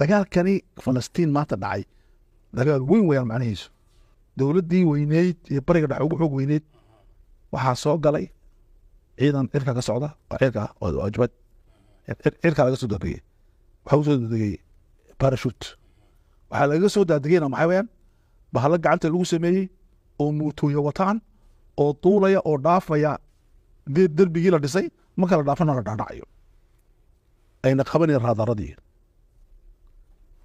dagaalkani falastiin maanta dhacay dagaal weyn weyaan macnihiisu dowladdii weyneyd iyo bariga dhexe ugu xoog weyneyd waxaa soo galay ciidan cirka ka socda oo cirka ah oo laga soo daadegey waxaa u soo daadegey waxaa lagaga soo daadegeyna maxaa weyaan bahalo gacanta lagu sameeyey oo muutooya wataan oo duulaya oo dhaafaya deed derbigii la dhisay marka la dhaafana la dhaadhacayo ayna qabaneen raadaaradii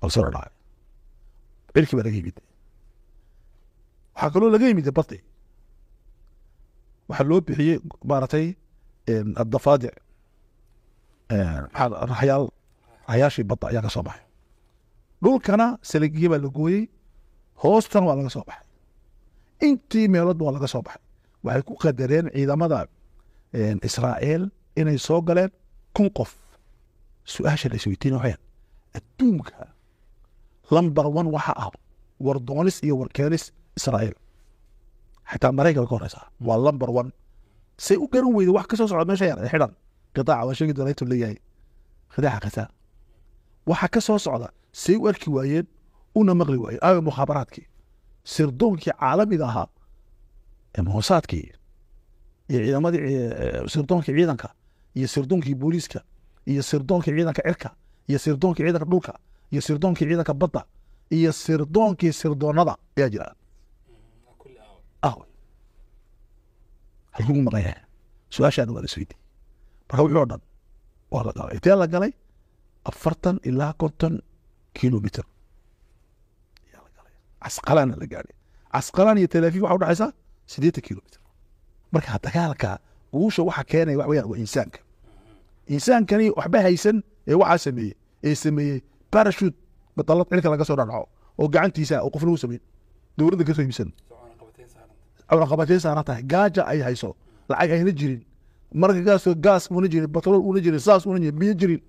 absardhaay berki baa laga yimid waxaa kaloo laga yimid badi waxaa loo bixiyey maaratay adafaadic raxyaal raxyaashii badda ayaa ka soo baxay dhulkana salagye baa la gooyey hoostana waa laga soo baxay intii meelood waa laga soo baxay waxay ku qadareen ciidamada israa'iil inay soo galeen kun qof su-aasha la isweydiina adduunka lamber one waxa ah wardoonis iyo war keenis israa'iil xitaa maraykanka ka horeysa waa lamber one say u garan weyda wax kasoo socda meesha yar xidhan qidaaca waa sheegi doona intuu leeyahay qidaaca qasaa waxa ka soo socda say u arki waayeen una maqli waayeen aayo mukhaabaraadkii sirdoonkii caalamiga ahaa ee moosaadkii iyo ciidamadii sirdoonkii ciidanka iyo sirdoonkii booliiska iyo sirdoonkii ciidanka cirka iyo sirdoonkii ciidanka dhulka iyo sirdoonkii ciidanka badda iyo sirdoonkii sirdoonada ayaa jira su mm, galay intee la galay afartan ilaa konton kilomitr ayaa la galay casqalaana iyo talaafiif waxa udhexaysa siddeetan kilomitr marka dagaalka guusha waxa keenaya wax weyaan waa insaanka mm-hmm. insaankani waxba haysan ee waxaa sameeyey ee sameeyey barashut badallad cirka laga soo dhadhaco oo gacantiisa oo qof lagu sameyn dowladda ka soo iibsan cawraqabateen saaran tahay gaaja ay hayso lacag ayna jirin marka gaasoo gaas uuna jirin batrool uuna jirin saas uuna jirin biyo jirin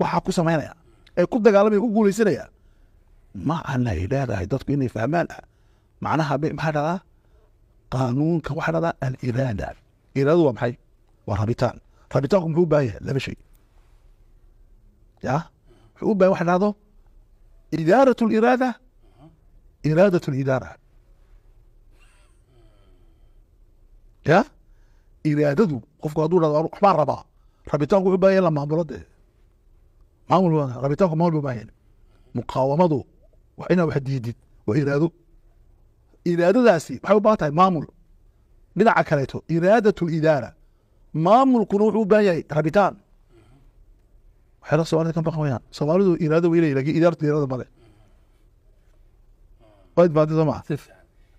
waxaa ku samaynaya ee ku dagaalamaya ku guuleysanaya ma ana leedahay dadku inay fahmaan macnaha maxaa dhadaa qaanuunka waxaa dhadaa aliraada iraadadu waa maxay waa rabitaan rabitaanku muxuu baahan yahay laba shay yaa wuxuu u baahan wax dhahdo idaarat liraada iraadat lidaara ya iraadadu qofku hadduu dhahdo waxbaan rabaa rabitaanku wuxuu baahan yahay la maamulo dee maamul rabitaanku maamul buu baahan yahay muqaawamadu waa inaa wax diidid waa iraado iraadadaasi waxay u baahan tahay maamul dhinaca kaleeto iraadat lidaara maamulkuna wuxuu u baahan yahay rabitaan waxyaala somalida ka baqan wayaan soomaalidu iraada weylay lakin idaartu iraada male aad soo maa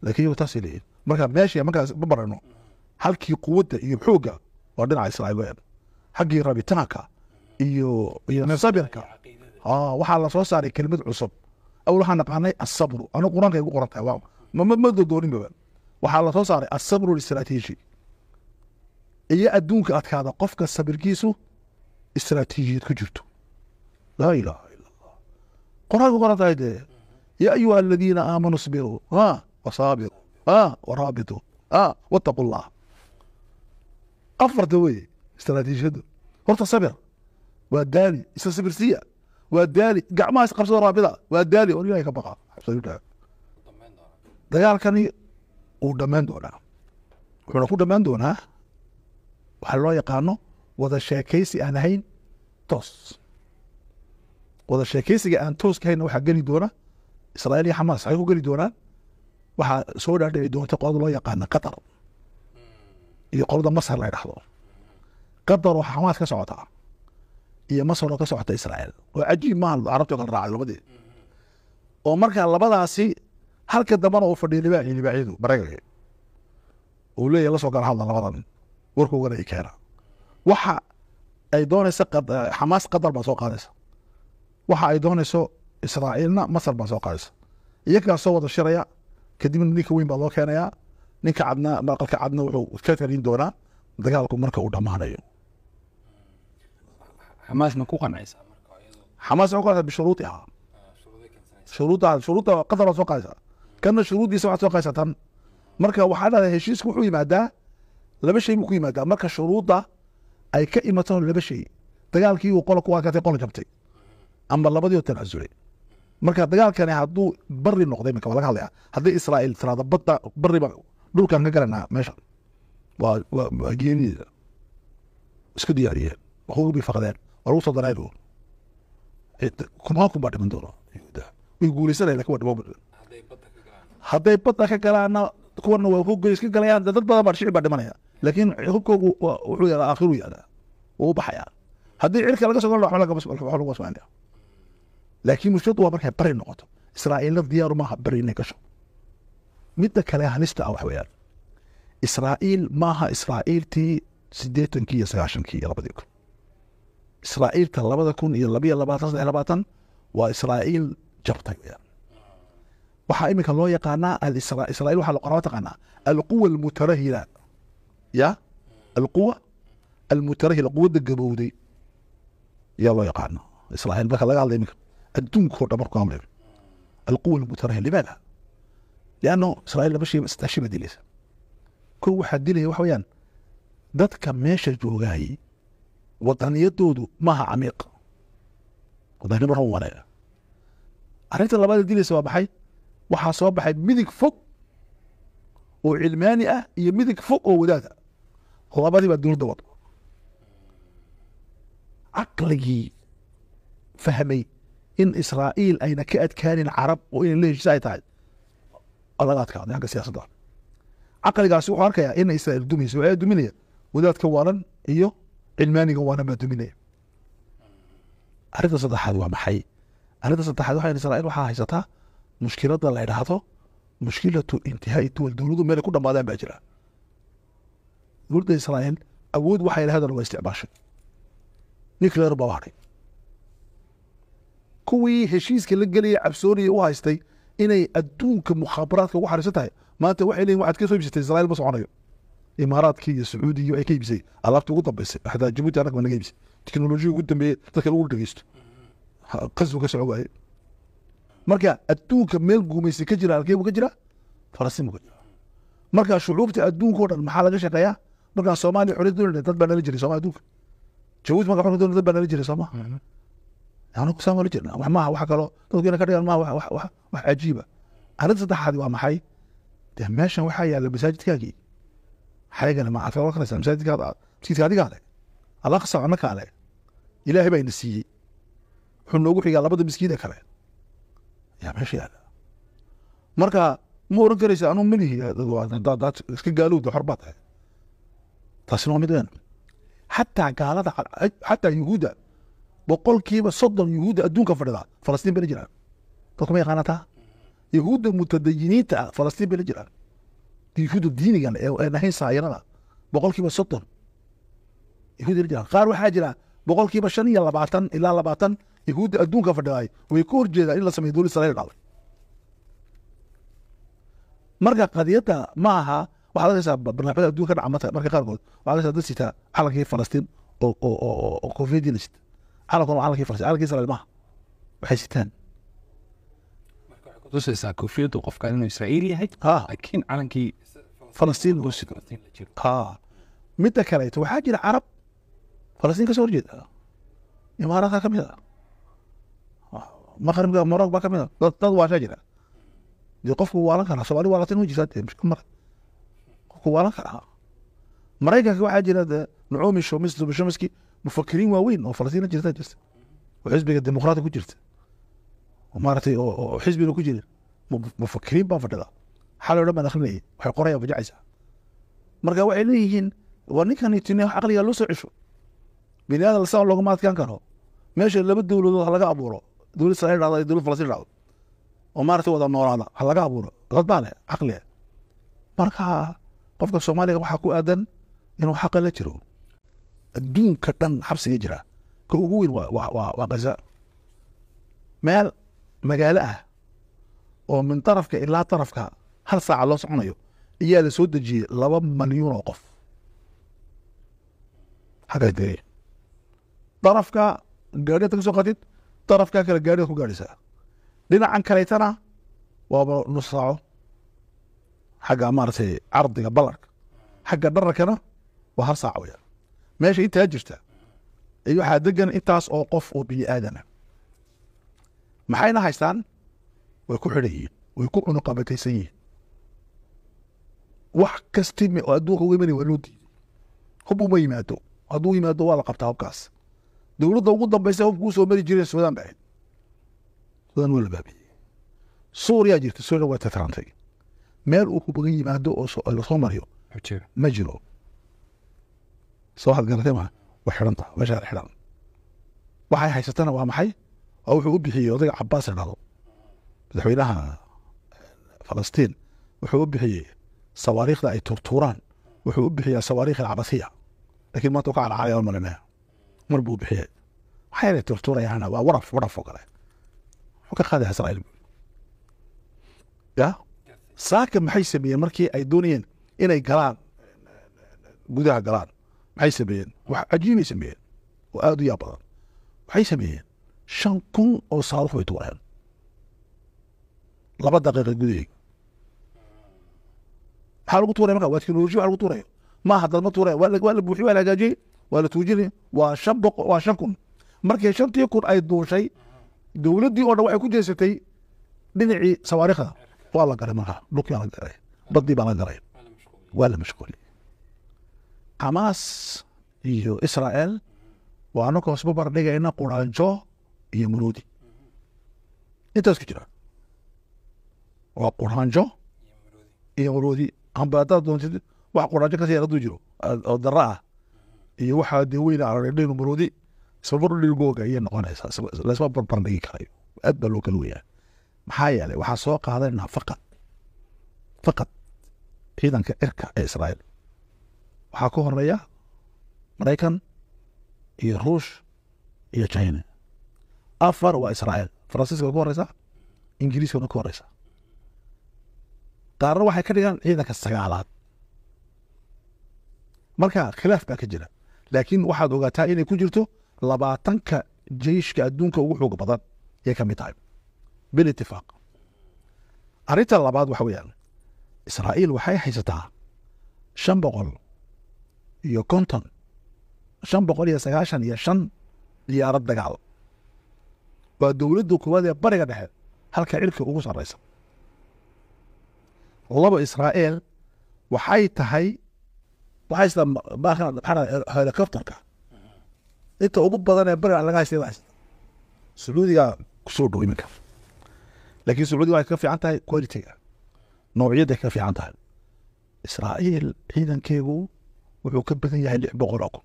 lakin iyagu taasay leeyihin marka meesha markaas ma barano halkii quwadda iyo xoogga waa dhinaca israa'iil loo xaggii rabitaanka iyo iyo sabirka waxaa la soo saaray kelmad cusub awl waxaa naqaanay asabru anigu quraanka ay ku qoran tahay waaw mama waxaa la saaray asabru istrategi iyo adduunka adkaada qofka sabirkiisu istraatiijiyad ku jirto laa ilaaha ila allah qoraaga qoratay dee yaa ayuha aladiina aamanuu sbiruu wasaabiruu waraabituu wataqu llah afarta weye istraatiijiyaddu horta sabir waa daali isla sabirsiya waa daali gacmahaas qabsado raabida waa daali on ilahay ka baqa dagaalkani wuu dhammaan doonaa wuxuuna ku dhammaan doonaa waxaa loo yaqaano wada sheekaysi aan ahayn toos wada sheekeysiga aan tooska ahayn waxaa geli doona israa'iil iyo xamaas ay ku geli doonaan waxaa soo dhaadhici doonta qolada loo yaqaana qatar iyo qolada masar la dhahdo qatar waxaa xamaas ka socotaa iyo masar oo ka socota israa'iil oo cajiib maaha carabti kala raacay labadeed oo markaa labadaasi halka dambana uu fadhiya libaax iyo libaacyadu uu leeyahy la soo hadla labada nin warkoogana ay keenaa waxa ay doonayso xamaas eh, qatar baa soo qaadaysa waxa ay doonayso israaciilna masar baa soo qaadaysa iyagaa soo wada shiraya kadibna ninka weyn baa loo keenayaa ninka cadna dhaqalka cadna wuxuu ka tarin doonaa dagaalku marka uu dhammaanayo xamaasna ku xamaas waxay qaadaysaa bishuruudi ahaa shuruudda shuruudda qatar baa soo qaadaysaa kanna shuruuddiisa waxaad soo qaadaysaa tan marka waxaa dhahdaa heshiisku wuxuu yimaadaa laba shay buu ku yimaadaa marka shuruudda ay ka imato laba shay dagaalkii uu qola qol jabtay amba labadiioo tancasulay marka dagaalkani hadduu bari noqday mika waa laga hadlaya haddii israa'iil tiraado badda bariba dhulkan ka galanaha meesha waa geenideeda isku diyaariyeen waxugu bifaqdeen waa lagu soo dareen eh, kumaan kun baa dhiman doona way guulaysanaya lakin waa dhiman hadday badda ka galaana kuwana waa ku goys ka galayaan dad badan baa shici baa dhimanaya laakiin ciqabkoogu wuxuu yahda aakhiru yahdaa wuu u baxayaa haddii cirka laga sogon laha waxba laakiin mushkiladu waa markay bari noqoto israa'iilna diyaaru maaha bari inay gasho midda kale halista ah wax israa'iil maaha israa'iiltii siddeetankii iyo sagaashankii iyo labadii kun israa'iilta labada kun iyo labiyo labaatan saddex labaatan waa israa'iil jabtay weeyaan waxaa iminka loo yaqaanaa israa'iil waxaa la qoraa taqaanaa alquwa almutarahila ya alquwa almutarahila quwadda gabowday yaa loo yaqaano israail marka laga hadlay iminka adduunkao dhan markuu hadlayo alquwa almutarahil limaada lianno israail laba shay dilaysa kow waxaa dilaya waxa weeyaan dadka meesha joogaayay wadaniyadoodu maaha camiiq wadanimo ran wanaaga arrinta labaad dilaysa waa maxay waxaa soo baxay midig fog oo cilmaani ah iyo midig fog oo wadaada ah labadiibaa dowladda wado caqligii fahmay in israa'iil ayna ka adkaanin carab oo inay la heshiisa ay tahay laga adkaaday agga siyaasadda caqligaasi wuxuu arkayaa ina israa'iil dumayso waa duminaya wadaadka waanan iyo cilmaaniga waanan baa duminaya arrinta saddexaad waa maxay arrinta saddexaad waxaa israa'iil waxaa haysataa mushkiladda la idhaahdo mushkilatu intihaa'i duwal dowladu meelay ku dhammaadaan baa jira dowladda israa'iil awood waxay lahadal waa isticmaashay nuclear baa hadhay kuwii heshiiska la gelaya cabsoonaya u haystay inay adduunka mukhaabaraadka ugu xariisan tahay maanta waxay leeyihin waxaad ka soo iibsatay israa'iil ma soconayo imaaraadkii iyo sacuudi iyo ay ka iibisay alaabtii ugu dambaysay xataa jabuuti annaga baa naga iibisay teknolojiyada ugu dambeeyey dadka lagu dhegeysto qasbu ka soco waaye marka adduunka meel guumaysa ka jira halkee buu ka jira falastiin buu ka jira marka shucuubta adduunka oo dhan maxaa laga shaqeeyaa markaa somalia xoriyad doonana dad baa nala jiray soma adduunka jahuud marka xoriyad doonana dad baa nala jiray soo maha mhm. anu nala jirna wax maaha wax kaloo dadku inay ka dhigaan maaha wax cajiiba arrinta saddexaadi waa maxay de meeshan waxaa yaala masaajidkaagii xaygana ma aad ka oran masaajidkaada aad adigaa leg alaqsa annakaa leg ilaahay baa ina siiyey wuxuu noogu xigaa labada miskiin ee kale yaa meesha yaala marka ma oran karaysa anuu milihi iska gaalow de tahay taasina waa mid weyn xataa gaalada xataa yuhuudda boqol kiiba soddon yuhuudda adduunka fadhida falastiin bayna jiraan dadku ma yaqaanataa yahuudda mutadayiniinta ah falastiin bayna jiraan yuhuudda diinigan ee nahayn saayirada boqol soddon yahuud bayna jiraan qaar waxaa jira boqol kiiba shan iyo labaatan ilaa labaatan yahuudda adduunka fadhidaay way ka horjeedaan in la sameeyo dowlad israel dhal marka qadiyadda ma aha waxaad arkaysaa barnaamijyada adduunka dhaca marka marka qaarkood waxaad kaleeto waxaa jira carab falastiin kasoo horjeeda imaaraadka ka mid a ah. maqribka morog baa ka mid a ah. dad dad jira qofku waalan karaa soomaali waalatin ma jirtaa mushkil mara ku waalan karaa maraykanka waxaa jira de naomi shomski mufakiriin waaweyn oo falastina jirta jirta oo xisbiga dimuqraati ku jirta maaragtay oo xisbina ku jirin mufakiriin baa fadhida xalay odhan baan akrinayay waxay qoraya bajacaysaa marka waxay leeyihiin war ninkanitine caqligaa loo soo cesho bini aadan saa loogama adkaan karo meesha laba dowladood ha abuuro dowlad israel dhacdo iyo dowlad falastiin dhacdo oo maaragtay wada noolaada ha laga abuuro dadbaa leh caqli marka qofka soomaaliga waxaa ku aadan inuu xaqa la jiro adduunka dhan xabsiga jira ka ugu weyn waa ghaza meel magaalo ah oo min darafka ilaa darafka hal saaca loo soconayo ayaa la soo dejiyey laba malyuun oo qof darafka gaariyaad ka soo qatid darafka kale gaariyaad ku gaadhaysaa dhinacan kaleetana waaba nus saaco xagga maaratay cardiga balarka xagga dhararkana waa hal saaca weyaan meesha intaa jirta waxaa degan intaas oo qof oo bini aadana ah. maxayna haystaan way ku xidhan yihiin way ku cunuqabataysan yihiin wax kastime oo adduunka uga imanay waa loo diiday hub uma yimaado hadduu yimaado waa la qabtaa hubkaas dowladda ugu dambaysa hubkuu soo mari jireen suudaan ba ahayd suudaan waa la baabiyey suuriyaa jirta suuriya waa tatarantay meel uu kubogan yimaado oo lasoo mariyo ma jiro soo had garatay maa way xidhanta meeshaa xidhan waxay haysatana waa maxay waa wuxuu u bixiyey odaga cabaas idhahdo madaxweynaha falastiin wuxuu u bixiyey sawaariikhda ay turtuuraan wuxuu u bixiyaa sawaariikh alcabasiya lakiin maanta ka calacalaya malinaya mar buu bixiyey maxaa yeelay turtuurayaana waa waraf waraf oo kale wuxuu ka qaadaya israa'iil ya saaka maxay sameeyeen markii ay doonayeen inay galaan gudaha galaan maxay sameeyeen wax cajiibay sameeyeen oo aada u yaab badan waxay sameeyeen shan kun oo saarux bay tuureen laba daqiiqa gudaheeg maxaa lagu tuuraya marka waa teknoloji waa lagu tuuraya maaha dad ma tuuraya waa la buuxi waa la hagaajiyey waa la tuujinaya waa shan boqo waa shan kun markii shantii kun ay duushay dowladdii oo dhan waxay ku jeesatay dhinacii sawaarikhda waa la garay markaa dhulkii la garay badii baa la garay waa la mashquuliyey xamaas iyo israel waa anagoo isba bardhigayna quraanjo iyo muruudi intaas ku jira waa quraanjo iyo muruudi amba haddaad doontid wax quraanjo kasi yaraduu jiro oo dara ah iyo waxaa dee weyna aradhin muruudi isbabarhigooga ayay noqonaysaa laisma barbardhigi karayo aad baa loo kala weyaa maxaa yeelay waxaa soo qaadanaynaa faqad faqad ciidanka cirka ee israa'iil waxaa ku horeeya maraykan iyo ruush iyo china afar waa israa'iil faransiiska ku horeysa ingiriiskana ku horeysa qaarna waxay ka dhigaan ciidanka sagaalaad marka khilaaf baa ka jira laakiin waxaad ogaataa inay ku jirto labaatanka jeyshka adduunka ugu xoog badan yay ka mid tahay bilitifaaq arrinta labaad waxa weyaan israa'iil waxay haysataa shan boqol iyo konton shan boqol iyo sagaashan iyo shan diyaarad dagaal waa dowladda kuwaad ee bariga dhexe halka cirka ugu sarraysa laba israa'iil waxay tahay waxay helicopterka inta ugu badan ee bariga laga haystay waa haysata sacuudigaa kusoo dhow iminka laakiin sucuudi waxay ka fiican tahay qualitiga noociyadday ka fiican tahay israa'iil ciidankeegu wuxuu ka badan yahay lix boqol oo kun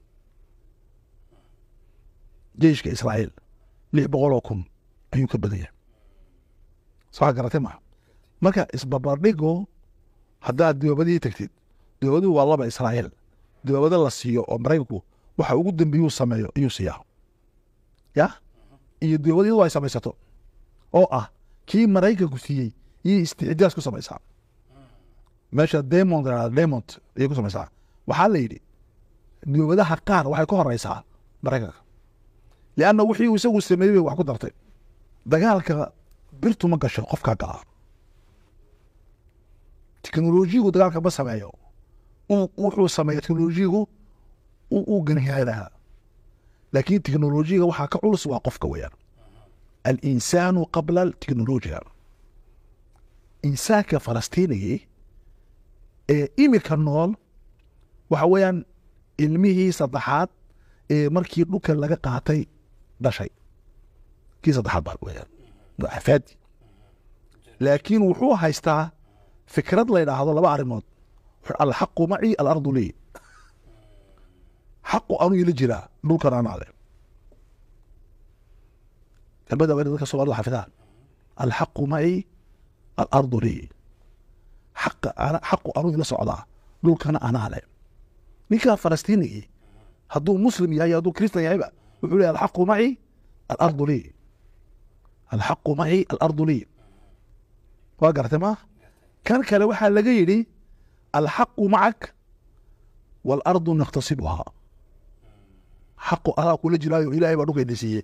jeyshka israa'iil lix boqol oo kun ayuu ka badan yahay soa garatay maa marka isbabardhigo haddaad doobadii tegtid doobaduhu waa laba israa'iil doobado la siiyo oo maraykanku waxa ugu dambeeyuu sameeyo ayuu siiyaa ya iyo doobadiyadu ay samaysato oo ah kii maraykanku siiyey iyo istixdaas ku samaysaa meesha demond demont ayay ku samaysaa waxaa la yidhi dowladaha qaar waxay ka horeysaa maraykanka lianna wixii uu isagu sameeyey bay wax ku dartay dagaalka birtu ma gasho qofkaa galaa teknolojiyagu dagaalka ma sameeyo wuxuu sameeya teknolojiyagu uu ganhaadaa laakiin teknolojiyaga waxaa ka culus waa qofka weyaan alinsaanu qabla التكنولوجيا insaanka falastiinigii ee iminka nool waxa weeyaan ilmihii saddexaad ee markii dhulka laga qaatay dhashay kii saddexaad baa weyaan afaadi laakiin wuxuu haystaa fikrad la ydhaahdo laba arrimood alxaqu maci alardu lii xaqu anuu ila jiraa dhulkan anaade kelmada waa ina dadka somalida xafidaan alxaqu mai alardu lii xaqu anugii la socdaa dhulkana anaa leh ninkaa falastiinigii hadduu muslim yahay hadduu kristan yahayba wuxuu ley alxaqu mai alardu lii alxaqu mai alardu lii waa gartay ma kan kale waxaa laga yidhi alxaqu macak waalardu naktasibuhaa xaqu adaa kula jiraayo ilahay baa dhulkayna siiye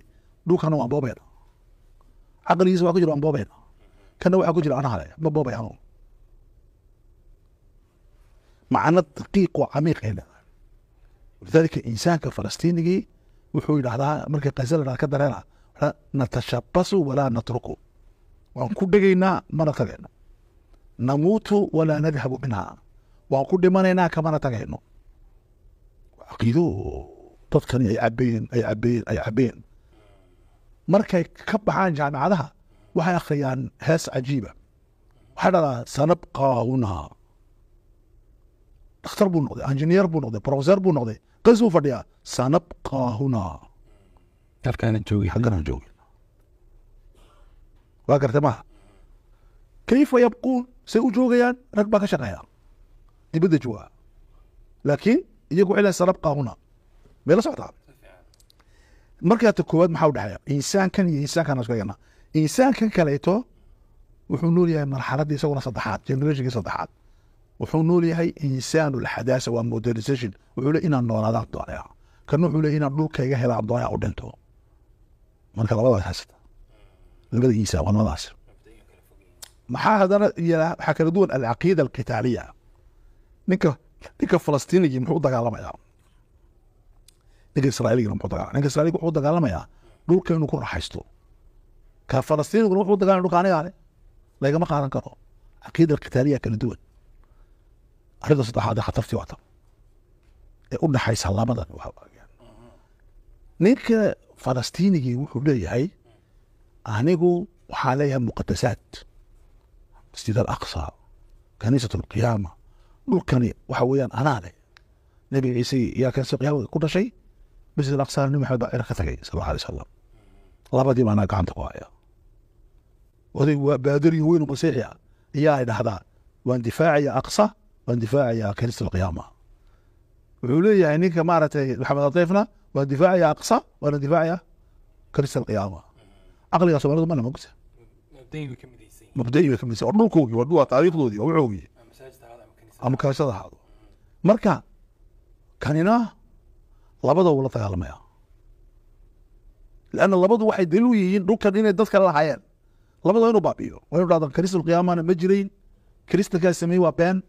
dhulkana waan boobayna caqligiisa waa ku jira ambooben kana waxaa ku jira anahale mabooba hanuun macno daqiiq oo camiiq ay leedahay walidaalika insaanka falastiinigii wuxuu yidhaahdaa markii qaysa la ka dareena natashabasu walaa natruku waan ku dhegaynaa mana tageyno namuutu walaa nadhabu minhaa waan ku dhimanaynaa kamana tagayno waa caqiido dadkani ay cabeeyeen ay cabeeyeen ay cabeeyeen markay ka baxaan jaamacadaha waxay akhriyaan hees cajiiba waxay dhadaa sanab qaawna dhakhtar buu noqday injineer buu noqday profeser buu noqday qas buu fadhiyaa sanab qaahuna halkaanaan joogi waa garta maaha kayfa yabquun say u joogayaan rag baa ka shaqeeya dibadda jooga laakiin iyagu waxay lehay sanab qaahuna may socdaa marka ta koowaad maxaa udhexeeya insaankan iyo insaankan iska dhiganaa insaankan kaleeto wuxuu nool yahay marxaladii isaguna saddexaad generationkii saddexaad wuxuu nool yahay insaan ulxadaasa waa modernization wuxuu le inaan noolaadaan doonaya kan wuxuu le inaan dhulkayga helaan doonaya u dhinto marka labadaas haysata labada insaan waa labadaas maxaa haddana waxaa kala duwan alcaqiida alqitaaliya ninka ninka falastiinigii muxuu u dagaalamayaa ninka israaligana muxuu dagaalamay ninka israaligna wuxuu dagaalamayaa dhulka inuu ku raxaysto ka falastiiniguna wuxuu dagaalamay dhulka anigaa lagama qaadan karo caqiida alqitaaliya kala duwan arrinta saddexaad ee khatartii wata ee u dhaxaysa labadan ninka falastiinigii wuxuu leeyahay anigu waxaa leeyahay muqadasaad masjid alaqsa kaniisat alqiyaama dhulkani waxa weeyaan anaa nebiga ciise yaa kanisa qiyaamada ku dhashay masjid alaqsa nin maxamed baa iraq ka tagay sala alay salam labadiiba anaa gacanta ku haya oday waa baadariyo weynu masiixi ah ayaa ay dhahdaa waan difaacaya aqsa waan difaacaya kanista alqiyaama wuxuu leeyahay ninka maaragtay maxamed adeefna waan difaacaya aqsa waana difaacaya kanista alqiyaama caqligaa soomalidu mana mogta mabdayi bay kamidsa waa dhulkoogii waa dhuwa taariikhdoodii waa waxoogii ama kaashada ahaado marka kanina labadaba ula dagaalamaya lana labadu waxay daliil u yihiin dhulkan inay dadka lahayeen labadaba inuu baabiyo waa inu dhahda kariisulqiyaamana ma jirayn kiristankaa sameeyey waa been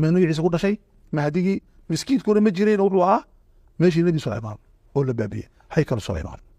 magiciisa ku dhashay mahadigii miskiidkuna ma jirayn wuxuu ahaa meeshii nebi sulaymaan oo la baabiyey hay kale